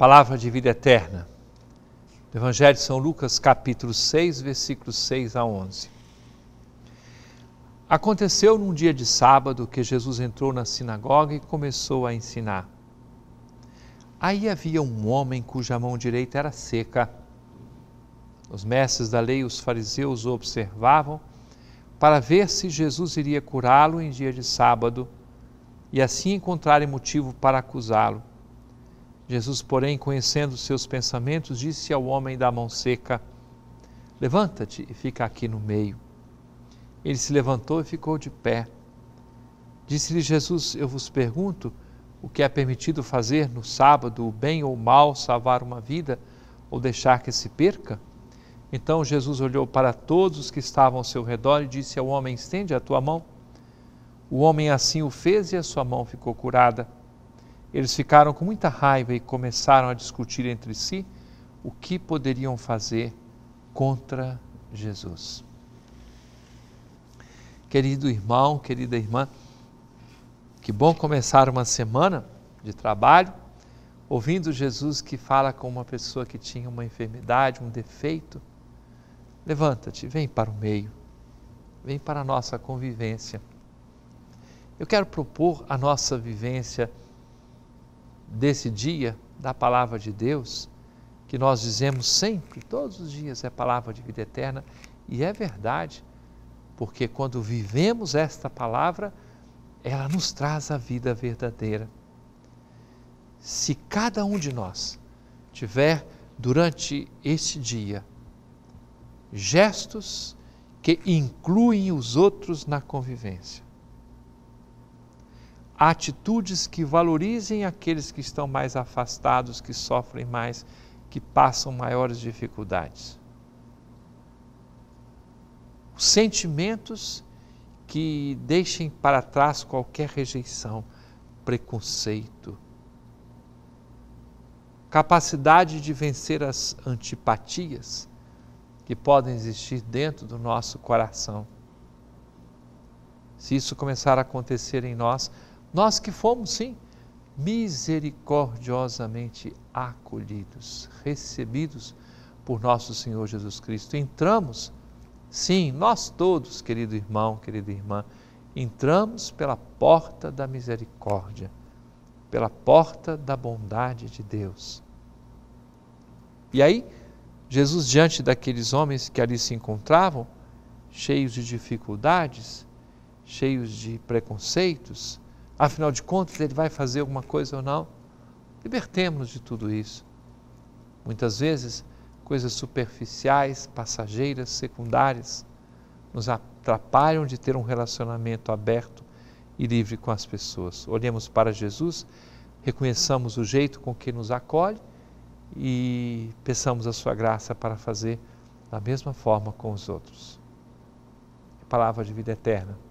Palavra de vida eterna. Evangelho de São Lucas, capítulo 6, versículos 6 a 11. Aconteceu num dia de sábado que Jesus entrou na sinagoga e começou a ensinar. Aí havia um homem cuja mão direita era seca. Os mestres da lei e os fariseus o observavam para ver se Jesus iria curá-lo em dia de sábado e assim encontrarem motivo para acusá-lo. Jesus, porém, conhecendo seus pensamentos, disse ao homem da mão seca: Levanta-te e fica aqui no meio. Ele se levantou e ficou de pé. Disse-lhe Jesus: Eu vos pergunto, o que é permitido fazer no sábado, o bem ou o mal, salvar uma vida ou deixar que se perca? Então Jesus olhou para todos os que estavam ao seu redor e disse ao homem: Estende a tua mão. O homem assim o fez e a sua mão ficou curada. Eles ficaram com muita raiva e começaram a discutir entre si o que poderiam fazer contra Jesus. Querido irmão, querida irmã, que bom começar uma semana de trabalho ouvindo Jesus que fala com uma pessoa que tinha uma enfermidade, um defeito. Levanta-te, vem para o meio, vem para a nossa convivência. Eu quero propor a nossa vivência desse dia da palavra de Deus, que nós dizemos sempre, todos os dias, é a palavra de vida eterna, e é verdade, porque quando vivemos esta palavra, ela nos traz a vida verdadeira. Se cada um de nós tiver durante este dia gestos que incluem os outros na convivência, atitudes que valorizem aqueles que estão mais afastados, que sofrem mais, que passam maiores dificuldades. Sentimentos que deixem para trás qualquer rejeição, preconceito, capacidade de vencer as antipatias que podem existir dentro do nosso coração. Se isso começar a acontecer em nós, nós que fomos, sim, misericordiosamente acolhidos, recebidos por nosso Senhor Jesus Cristo. Entramos, sim, nós todos, querido irmão, querida irmã, entramos pela porta da misericórdia, pela porta da bondade de Deus. E aí, Jesus, diante daqueles homens que ali se encontravam, cheios de dificuldades, cheios de preconceitos, Afinal de contas, ele vai fazer alguma coisa ou não? Libertemos-nos de tudo isso. Muitas vezes, coisas superficiais, passageiras, secundárias, nos atrapalham de ter um relacionamento aberto e livre com as pessoas. Olhemos para Jesus, reconheçamos o jeito com que nos acolhe e peçamos a sua graça para fazer da mesma forma com os outros. É palavra de vida eterna.